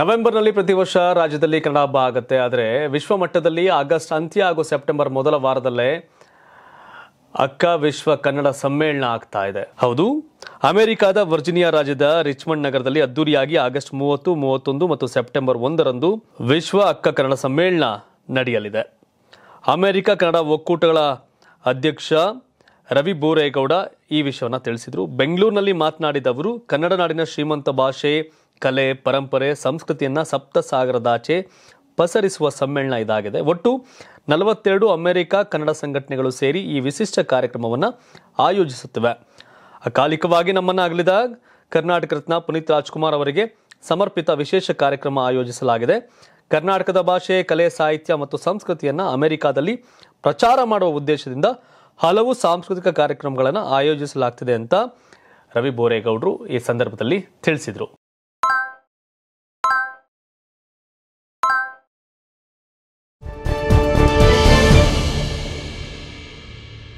ನವೆಂಬರ್ನಲ್ಲಿ ಪ್ರತಿ ವರ್ಷ ರಾಜ್ಯದಲ್ಲಿ ಕನ್ನಡ ಹಬ್ಬ ಆಗುತ್ತೆ ಆದರೆ ವಿಶ್ವ ಮಟ್ಟದಲ್ಲಿ ಆಗಸ್ಟ್ ಅಂತ್ಯ ಹಾಗೂ ಸೆಪ್ಟೆಂಬರ್ ಮೊದಲ ವಾರದಲ್ಲೇ ಅಕ್ಕ ವಿಶ್ವ ಕನ್ನಡ ಸಮ್ಮೇಳನ ಆಗ್ತಾ ಇದೆ ಹೌದು ಅಮೆರಿಕಾದ ವರ್ಜಿನಿಯಾ ರಾಜ್ಯದ ರಿಚ್ಮಂಡ್ ನಗರದಲ್ಲಿ ಅದ್ದೂರಿಯಾಗಿ ಆಗಸ್ಟ್ ಮೂವತ್ತು ಮೂವತ್ತೊಂದು ಮತ್ತು ಸೆಪ್ಟೆಂಬರ್ ಒಂದರಂದು ವಿಶ್ವ ಅಕ್ಕ ಕನ್ನಡ ಸಮ್ಮೇಳನ ನಡೆಯಲಿದೆ ಅಮೆರಿಕ ಕನ್ನಡ ಒಕ್ಕೂಟಗಳ ಅಧ್ಯಕ್ಷ ರವಿ ಬೋರೇಗೌಡ ಈ ವಿಷಯವನ್ನು ತಿಳಿಸಿದರು ಬೆಂಗಳೂರಿನಲ್ಲಿ ಮಾತನಾಡಿದ ಅವರು ಕನ್ನಡ ನಾಡಿನ ಶ್ರೀಮಂತ ಭಾಷೆ ಕಲೆ ಪರಂಪರೆ ಸಂಸ್ಕೃತಿಯನ್ನು ಸಪ್ತಸಾಗರದಾಚೆ ಪಸರಿಸುವ ಸಮ್ಮೇಳನ ಇದಾಗಿದೆ ಒಟ್ಟು ನಲವತ್ತೆರಡು ಅಮೆರಿಕ ಕನ್ನಡ ಸಂಘಟನೆಗಳು ಸೇರಿ ಈ ವಿಶಿಷ್ಟ ಕಾರ್ಯಕ್ರಮವನ್ನು ಆಯೋಜಿಸುತ್ತಿವೆ ಅಕಾಲಿಕವಾಗಿ ನಮ್ಮನ್ನು ಅಗಲಿದ ಕರ್ನಾಟಕ ರತ್ನ ಪುನೀತ್ ರಾಜ್ಕುಮಾರ್ ಅವರಿಗೆ ಸಮರ್ಪಿತ ವಿಶೇಷ ಕಾರ್ಯಕ್ರಮ ಆಯೋಜಿಸಲಾಗಿದೆ ಕರ್ನಾಟಕದ ಭಾಷೆ ಕಲೆ ಸಾಹಿತ್ಯ ಮತ್ತು ಸಂಸ್ಕೃತಿಯನ್ನು ಅಮೆರಿಕಾದಲ್ಲಿ ಪ್ರಚಾರ ಮಾಡುವ ಉದ್ದೇಶದಿಂದ ಹಲವು ಸಾಂಸ್ಕೃತಿಕ ಕಾರ್ಯಕ್ರಮಗಳನ್ನು ಆಯೋಜಿಸಲಾಗ್ತಿದೆ ಅಂತ ರವಿ ಬೋರೇಗೌಡರು ಈ ಸಂದರ್ಭದಲ್ಲಿ ತಿಳಿಸಿದರು